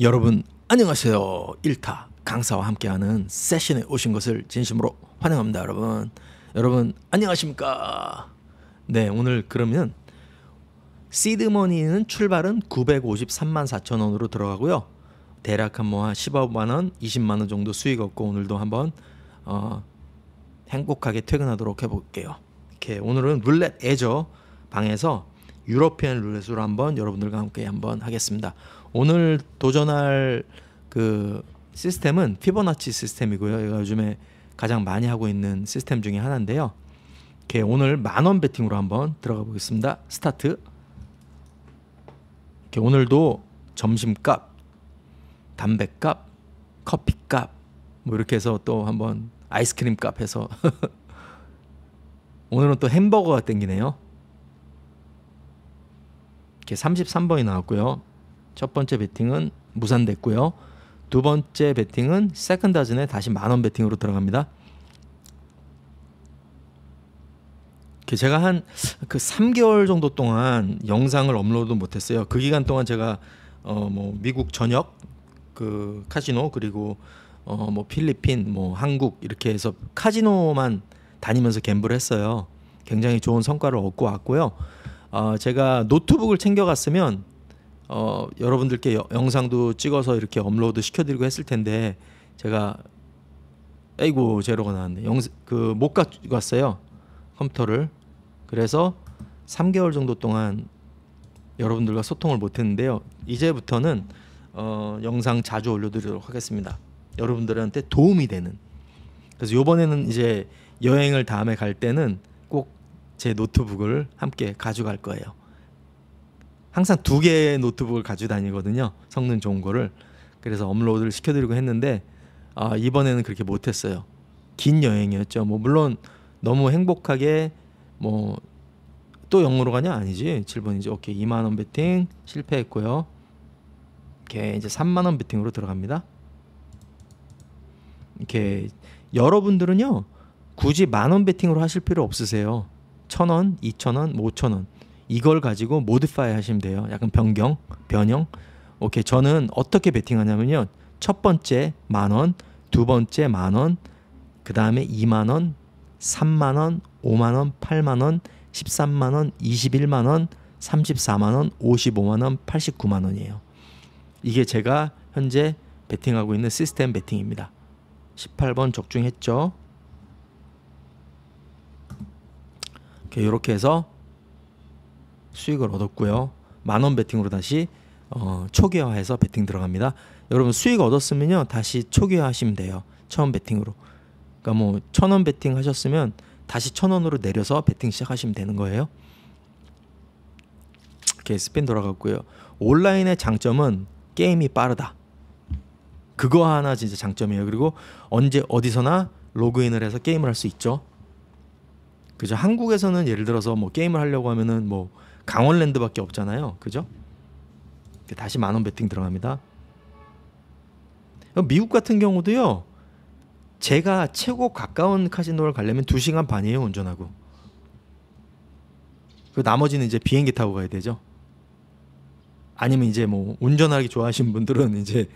여러분 안녕하세요. 1타 강사와 함께하는 세션에 오신 것을 진심으로 환영합니다, 여러분. 여러분 안녕하십니까? 네, 오늘 그러면 시드머니는 출발은 953만 4천 원으로 들어가고요. 대략 한뭐 한 15만 원, 20만 원 정도 수익 얻고 오늘도 한번 어, 행복하게 퇴근하도록 해볼게요. 이렇게 오늘은 룰렛 애저 방에서 유러피안 룰렛으로 한번 여러분들과 함께 한번 하겠습니다. 오늘 도전할 그 시스템은 피보나치 시스템이고요. 요즘에 가장 많이 하고 있는 시스템 중에 하나인데요. 이렇게 오늘 만 원 베팅으로 한번 들어가 보겠습니다. 스타트. 이렇게 오늘도 점심값, 담배값, 커피값 뭐 이렇게 해서 또 한번 아이스크림값 해서 오늘은 또 햄버거가 땡기네요. 이렇게 33번이 나왔고요. 첫 번째 베팅은 무산됐고요. 두 번째 베팅은 세컨다즌에 다시 만원 베팅으로 들어갑니다. 제가 한그 3개월 정도 동안 영상을 업로드 못했어요. 그 기간 동안 제가 어뭐 미국 전역 그 카지노 그리고 어뭐 필리핀 뭐 한국 이렇게 해서 카지노만 다니면서 갬블 했어요. 굉장히 좋은 성과를 얻고 왔고요. 어, 제가 노트북을 챙겨갔으면 어, 여러분들께 여, 영상도 찍어서 이렇게 업로드 시켜드리고 했을 텐데 제가 에이고 제로가 나왔네. 영그못 갔어요 컴퓨터를. 그래서 3개월 정도 동안 여러분들과 소통을 못했는데요. 이제부터는 어, 영상 자주 올려드리도록 하겠습니다. 여러분들한테 도움이 되는. 그래서 이번에는 이제 여행을 다음에 갈 때는 꼭제 노트북을 함께 가져갈 거예요. 항상 두 개의 노트북을 가져 다니거든요. 성능 좋은 거를. 그래서 업로드를 시켜드리고 했는데 아, 이번에는 그렇게 못했어요. 긴 여행이었죠. 뭐 물론 너무 행복하게 뭐 또 영어로 가냐 아니지 7번이지 오케이 2만 원배팅 실패했고요. 이렇게 이제 3만 원배팅으로 들어갑니다. 이렇게 여러분들은요 굳이 만원배팅으로 하실 필요 없으세요. 1 0원2천원뭐5 0원 이걸 가지고 모드파이 하시면 돼요. 약간 변경, 변형. 오케이. 저는 어떻게 베팅하냐면요. 첫 번째 만 원, 두 번째 만 원, 그 다음에 2만 원, 3만 원, 5만 원, 8만 원, 13만 원, 21만 원, 34만 원, 55만 원, 89만 원이에요. 이게 제가 현재 베팅하고 있는 시스템 베팅입니다. 18번 적중했죠. 이렇게, 이렇게 해서 수익을 얻었고요. 만원 베팅으로 다시 어, 초기화해서 베팅 들어갑니다. 여러분 수익 얻었으면요 다시 초기화하시면 돼요. 처음 베팅으로. 그러니까 뭐천원 베팅 하셨으면 다시 천 원으로 내려서 베팅 시작하시면 되는 거예요. 이렇게 스핀 돌아갔고요. 온라인의 장점은 게임이 빠르다. 그거 하나 진짜 장점이에요. 그리고 언제 어디서나 로그인을 해서 게임을 할 수 있죠. 그죠? 한국에서는 예를 들어서 뭐 게임을 하려고 하면은 뭐 강원랜드밖에 없잖아요. 그죠? 다시 만원 베팅 들어갑니다. 미국 같은 경우도요. 제가 최고 가까운 카지노를 가려면 2시간 반이에요, 운전하고. 그 나머지는 이제 비행기 타고 가야 되죠. 아니면 이제 뭐 운전하기 좋아하시는 분들은 이제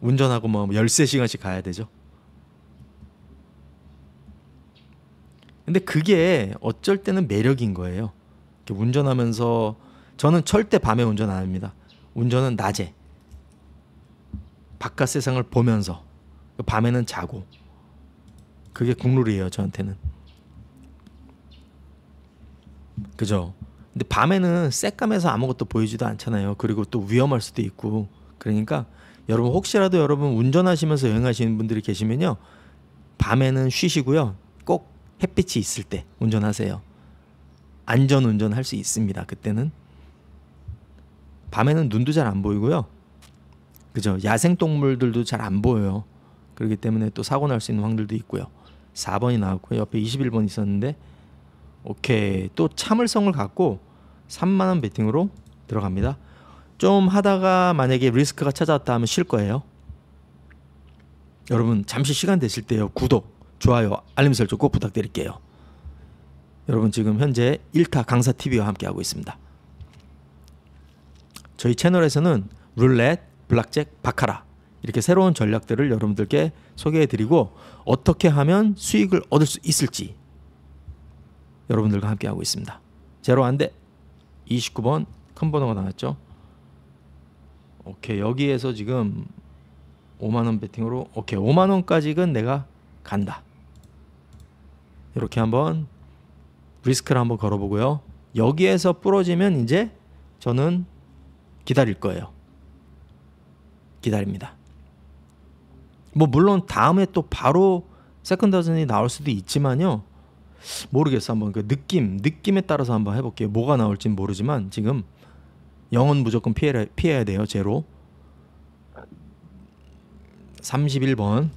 운전하고 뭐 13시간씩 가야 되죠. 근데 그게 어쩔 때는 매력인 거예요. 운전하면서 저는 절대 밤에 운전 안 합니다. 운전은 낮에 바깥 세상을 보면서 밤에는 자고 그게 국룰이에요 저한테는. 그죠? 근데 밤에는 새까매서 아무것도 보이지도 않잖아요. 그리고 또 위험할 수도 있고 그러니까 여러분 혹시라도 여러분 운전하시면서 여행하시는 분들이 계시면요 밤에는 쉬시고요 햇빛이 있을 때 운전하세요. 안전 운전할 수 있습니다. 그때는 밤에는 눈도 잘 안 보이고요. 그죠? 야생 동물들도 잘 안 보여요. 그렇기 때문에 또 사고 날 수 있는 확률도 있고요. 4번이 나왔고 옆에 21번 있었는데 오케이. 또 참을성을 갖고 3만 원 베팅으로 들어갑니다. 좀 하다가 만약에 리스크가 찾아왔다 하면 쉴 거예요. 여러분 잠시 시간 되실 때요. 구독 좋아요, 알림 설정 꼭 부탁드릴게요. 여러분 지금 현재 1타 강사 TV와 함께하고 있습니다. 저희 채널에서는 룰렛, 블락잭, 바카라 이렇게 새로운 전략들을 여러분들께 소개해드리고 어떻게 하면 수익을 얻을 수 있을지 여러분들과 함께하고 있습니다. 제로 안돼 29번 큰 번호가 나왔죠. 오케이 여기에서 지금 5만원 베팅으로 오케이 5만원까지는 내가 간다. 이렇게 한번 리스크를 한번 걸어보고요. 여기에서 부러지면 이제 저는 기다릴 거예요. 기다립니다. 뭐 물론 다음에 또 바로 세컨 더즌이 나올 수도 있지만요. 모르겠어 한번 그 느낌 느낌에 따라서 한번 해볼게요. 뭐가 나올진 모르지만 지금 영은 무조건 피해 피해야 돼요. 제로. 31번.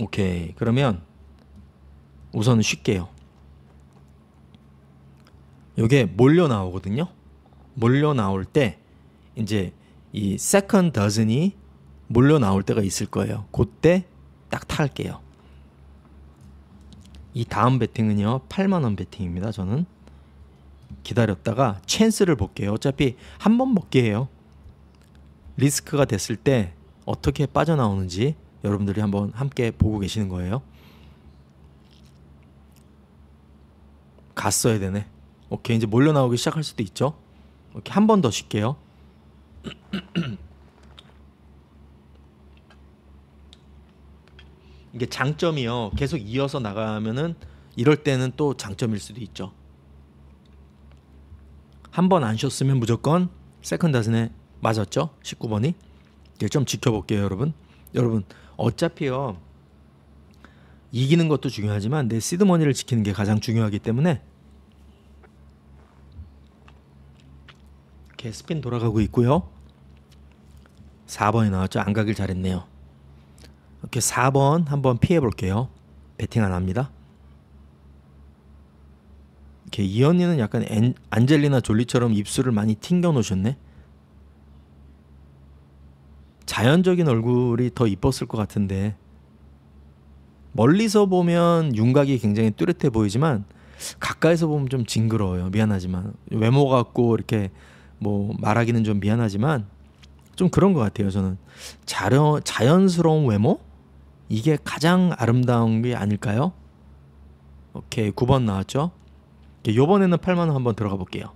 오케이. 그러면 우선 쉴게요. 이게 몰려 나오거든요. 몰려 나올 때 이제 이 세컨 더 o n 이 몰려 나올 때가 있을 거예요. 그때 딱 탈게요. 이 다음 배팅은요. 8만 원 배팅입니다. 저는 기다렸다가 찬스를 볼게요. 어차피 한 번먹게해요 리스크가 됐을 때 어떻게 빠져나오는지 여러분들이 한번 함께 보고 계시는 거예요. 갔어야 되네. 오케이 이제 몰려 나오기 시작할 수도 있죠. 오케이, 한번 더 쉴게요. 이게 장점이요. 계속 이어서 나가면은 이럴 때는 또 장점일 수도 있죠. 한 번 안 쉬었으면 무조건 세컨 다슨에 맞았죠? 19번이. 이제 좀 지켜볼게요, 여러분. 여러분 어차피요. 이기는 것도 중요하지만 내 시드머니를 지키는 게 가장 중요하기 때문에 이렇게 스핀 돌아가고 있고요. 4번이 나왔죠. 안 가길 잘했네요. 이렇게 4번 한번 피해 볼게요. 배팅안 합니다. 이렇게 이 언니는 약간 엔, 안젤리나 졸리처럼 입술을 많이 튕겨 놓으셨네. 자연적인 얼굴이 더 이뻤을 것 같은데 멀리서 보면 윤곽이 굉장히 뚜렷해 보이지만 가까이서 보면 좀 징그러워요. 미안하지만 외모 같고 이렇게 뭐 말하기는 좀 미안하지만 좀 그런 것 같아요. 저는 자려 자연스러운 외모 이게 가장 아름다운 게 아닐까요? 오케이 9번 나왔죠. 요번에는 8만 원 한번 들어가 볼게요.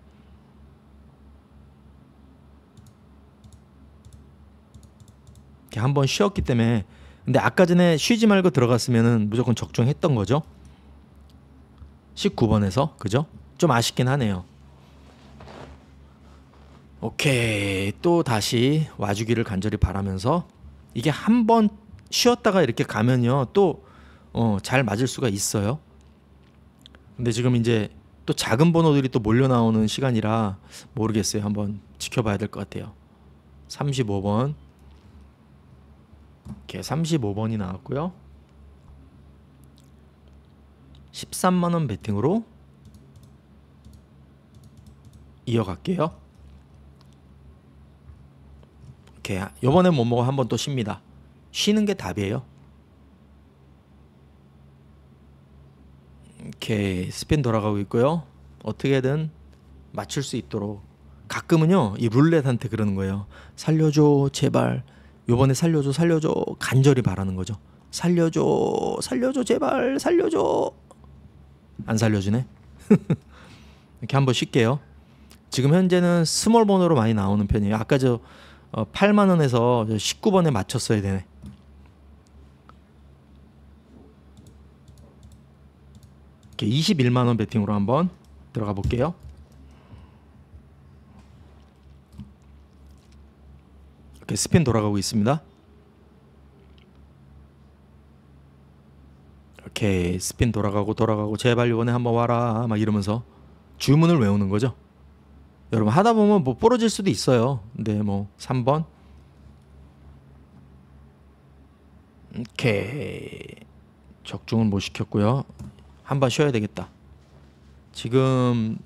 이렇게 한번 쉬었기 때문에 근데 아까 전에 쉬지 말고 들어갔으면 무조건 적중했던 거죠. 19번에서 그죠? 좀 아쉽긴 하네요. 오케이 또 다시 와주기를 간절히 바라면서 이게 한 번 쉬었다가 이렇게 가면요 또잘 어, 맞을 수가 있어요. 근데 지금 이제 또 작은 번호들이 또 몰려 나오는 시간이라 모르겠어요. 한번 지켜봐야 될 것 같아요. 35번 이렇게 35번이 나왔고요. 13만 원배팅으로 이어갈게요. 이렇게 요번에 못 먹어 한 번 또 쉽니다. 쉬는 게 답이에요. 이렇게 스핀 돌아가고 있고요. 어떻게든 맞출 수 있도록 가끔은요. 이 룰렛한테 그러는 거예요. 살려줘 제발 요번에 살려줘 살려줘 간절히 바라는 거죠. 살려줘 살려줘 제발 살려줘 안 살려주네. 이렇게 한번 쉴게요. 지금 현재는 스몰 번호로 많이 나오는 편이에요. 아까 저 8만 어, 원에서 19번에 맞췄어야 되네. 21만 원 베팅으로 한번 들어가 볼게요. 오케이 스핀 돌아가고 있습니다. 이렇게 스핀 돌아가고 돌아가고 제발 이번에 한번 와라 막 이러면서 주문을 외우는 거죠. 여러분 하다 보면 뭐 부러질 수도 있어요. 근데 뭐 3번 이렇게 적중은 못 시켰고요. 한번 쉬어야 되겠다. 지금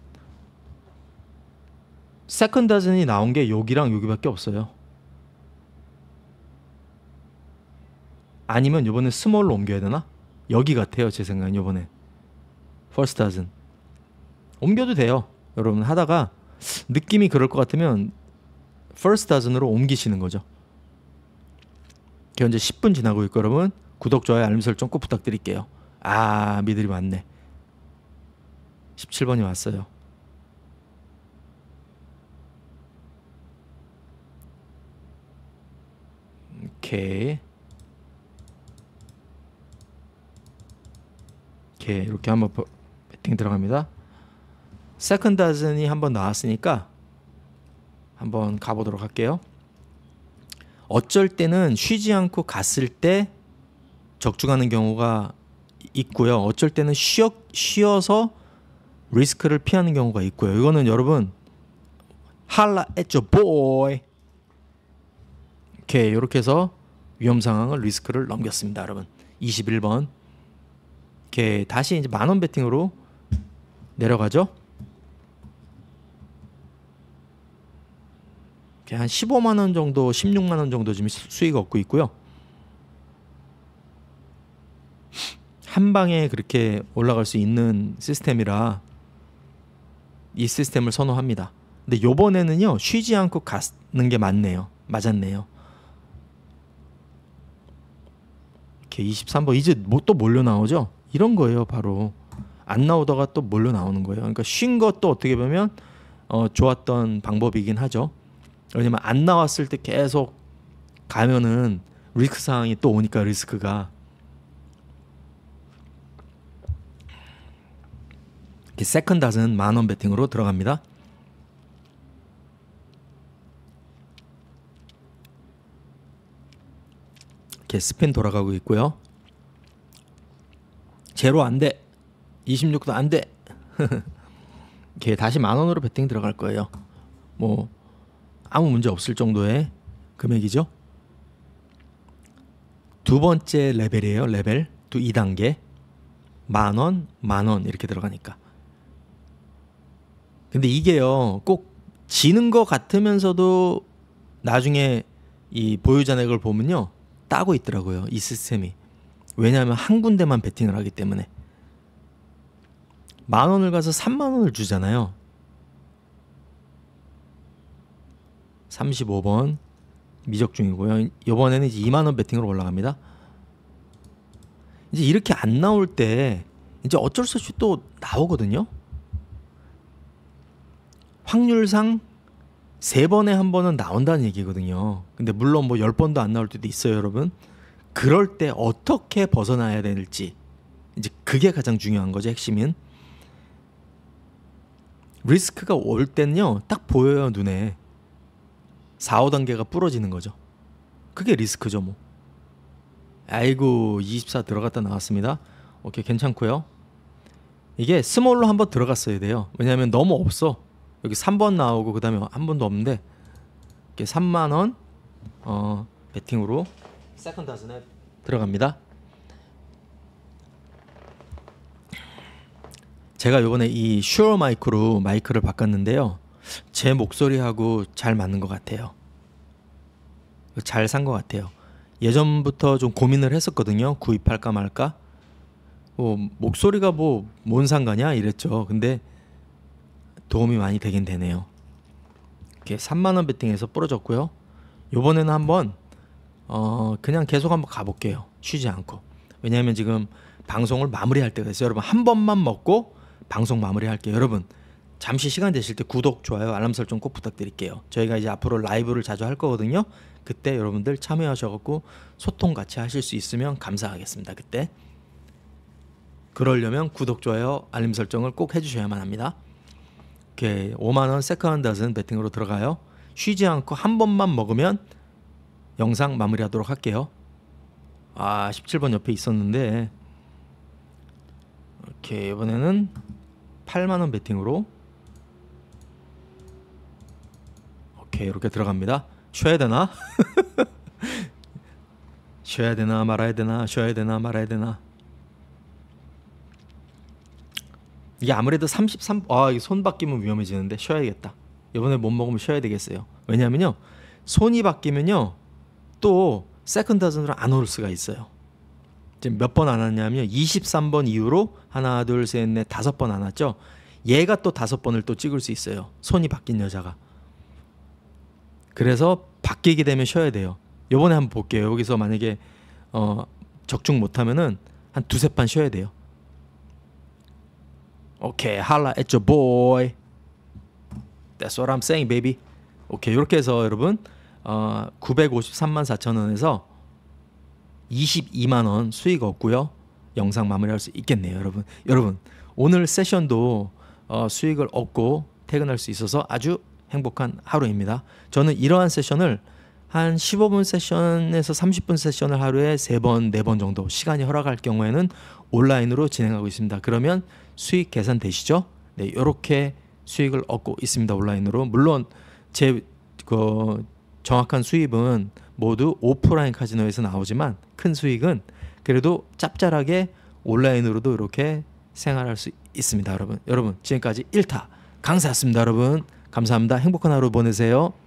세컨다즌이 나온 게 여기랑 여기밖에 없어요. 아니면 이번에 스몰로 옮겨야 되나? 여기 같아요 제 생각엔 이번에 퍼스타즌 옮겨도 돼요 여러분 하다가 느낌이 그럴 것 같으면 퍼스타즌으로 옮기시는 거죠 현재 10분 지나고 있고 여러분 구독 좋아요 알림 설정 꼭 부탁드릴게요 아 미들이 많네 17번이 왔어요 오케이 이렇게 이렇게 한번 배팅 들어갑니다. 세컨 다슨이 한번 나왔으니까 한번 가보도록 할게요. 어쩔 때는 쉬지 않고 갔을 때 적중하는 경우가 있고요. 어쩔 때는 쉬어, 쉬어서 리스크를 피하는 경우가 있고요. 이거는 여러분 할라 했죠 보이 이렇게 이렇게 해서 위험 상황을 리스크를 넘겼습니다. 여러분 21번 이렇게 다시 이제 만원 베팅으로 내려가죠. 한 15만 원 정도, 16만 원 정도 지금 수익 얻고 있고요. 한 방에 그렇게 올라갈 수 있는 시스템이라 이 시스템을 선호합니다. 근데 요번에는요 쉬지 않고 가는 게 맞네요. 맞았네요. 이렇게 23번 이제 뭐 또 몰려 나오죠? 이런 거예요 바로 안 나오다가 또 뭘로 나오는 거예요 그러니까 쉰 것도 어떻게 보면 어, 좋았던 방법이긴 하죠 왜냐면 안 나왔을 때 계속 가면은 리스크 상황이 또 오니까 리스크가 이렇게 세컨닷은 만원 배팅으로 들어갑니다. 이렇게 스핀 돌아가고 있고요. 제로 안 돼. 26도 안 돼. 이 다시 만 원으로 배팅 들어갈 거예요. 뭐 아무 문제 없을 정도의 금액이죠. 두 번째 레벨이에요. 레벨 두 2단계 만 원, 만원 이렇게 들어가니까. 근데 이게요. 꼭 지는 것 같으면서도 나중에 이 보유 잔액을 보면요. 따고 있더라고요. 이 시스템이. 왜냐하면 한 군데만 베팅을 하기 때문에 만 원을 가서 3만 원을 주잖아요. 35번 미적 중이고요. 이번에는 이제 2만 원 베팅으로 올라갑니다. 이제 이렇게 안 나올 때 이제 어쩔 수 없이 또 나오거든요. 확률상 세 번에 한 번은 나온다는 얘기거든요. 근데 물론 뭐 열 번도 안 나올 때도 있어요, 여러분. 그럴 때 어떻게 벗어나야 될지 이제 그게 가장 중요한 거죠 핵심은 리스크가 올 때는요 딱 보여요 눈에 4, 5단계가 부러지는 거죠 그게 리스크죠 뭐 아이고 24 들어갔다 나왔습니다 오케이 괜찮고요 이게 스몰로 한번 들어갔어야 돼요 왜냐하면 너무 없어 여기 3번 나오고 그 다음에 한 번도 없는데 이게 3만원 어 베팅으로 세컨 c o n d 들어갑니다. 제가 요번에 이 슈어 마이크로 마이크를 바꿨는데요. 제 목소리하고 잘 맞는 것 같아요. 잘 산 것 같아요. 예전부터 좀 고민을 했었거든요. 구입할까 말까. 뭐 목소리가 뭐 뭔 상관이야 이랬죠. 근데 도움이 많이 되긴 되네요. 이렇게 3만 원배팅에서 부러졌고요. 요번에는 한번 어 그냥 계속 한번 가볼게요. 쉬지 않고. 왜냐하면 지금 방송을 마무리할 때가 있어요. 여러분 한 번만 먹고 방송 마무리할게요. 여러분 잠시 시간 되실 때 구독, 좋아요, 알람 설정 꼭 부탁드릴게요. 저희가 이제 앞으로 라이브를 자주 할 거거든요. 그때 여러분들 참여하셔갖고 소통 같이 하실 수 있으면 감사하겠습니다. 그때 그러려면 구독, 좋아요, 알림 설정을 꼭 해주셔야만 합니다. 오케이 5만 원 세컨 드 다은 베팅으로 들어가요. 쉬지 않고 한 번만 먹으면 영상 마무리하도록 할게요. 아 17번 옆에 있었는데 이렇게 이번에는 8만원 베팅으로 오케이 이렇게 들어갑니다. 쉬어야 되나? 쉬어야 되나 말아야 되나 쉬어야 되나 말아야 되나 이게 아무래도 33, 아, 손 바뀌면 위험해지는데 쉬어야겠다. 이번에 못 먹으면 쉬어야 되겠어요. 왜냐면요. 손이 바뀌면요. 또 세컨 다선으로 안올 수가 있어요. 지금 몇 번 안 왔냐면 23번 이후로 하나 둘셋넷 다섯 번 안 왔죠. 얘가 또 다섯 번을 또 찍을 수 있어요. 손이 바뀐 여자가. 그래서 바뀌게 되면 쉬어야 돼요. 요번에 한번 볼게요. 여기서 만약에 어, 적중 못하면은 한 두세 판 쉬어야 돼요. 오케이, 할라 at y 이 u r boy. That's what I'm saying, baby. 오케이, 이렇게 해서 여러분 어, 953만 4천 원에서 22만 원 수익 얻고요. 영상 마무리할 수 있겠네요, 여러분. 여러분 오늘 세션도 어, 수익을 얻고 퇴근할 수 있어서 아주 행복한 하루입니다. 저는 이러한 세션을 한 15분 세션에서 30분 세션을 하루에 3번, 4번 정도 시간이 허락할 경우에는 온라인으로 진행하고 있습니다. 그러면 수익 계산 되시죠? 네, 이렇게 수익을 얻고 있습니다. 온라인으로. 물론 제그 정확한 수입은 모두 오프라인 카지노에서 나오지만 큰 수익은 그래도 짭짤하게 온라인으로도 이렇게 생활할 수 있습니다, 여러분. 여러분, 지금까지 1타 강사였습니다, 여러분. 감사합니다. 행복한 하루 보내세요.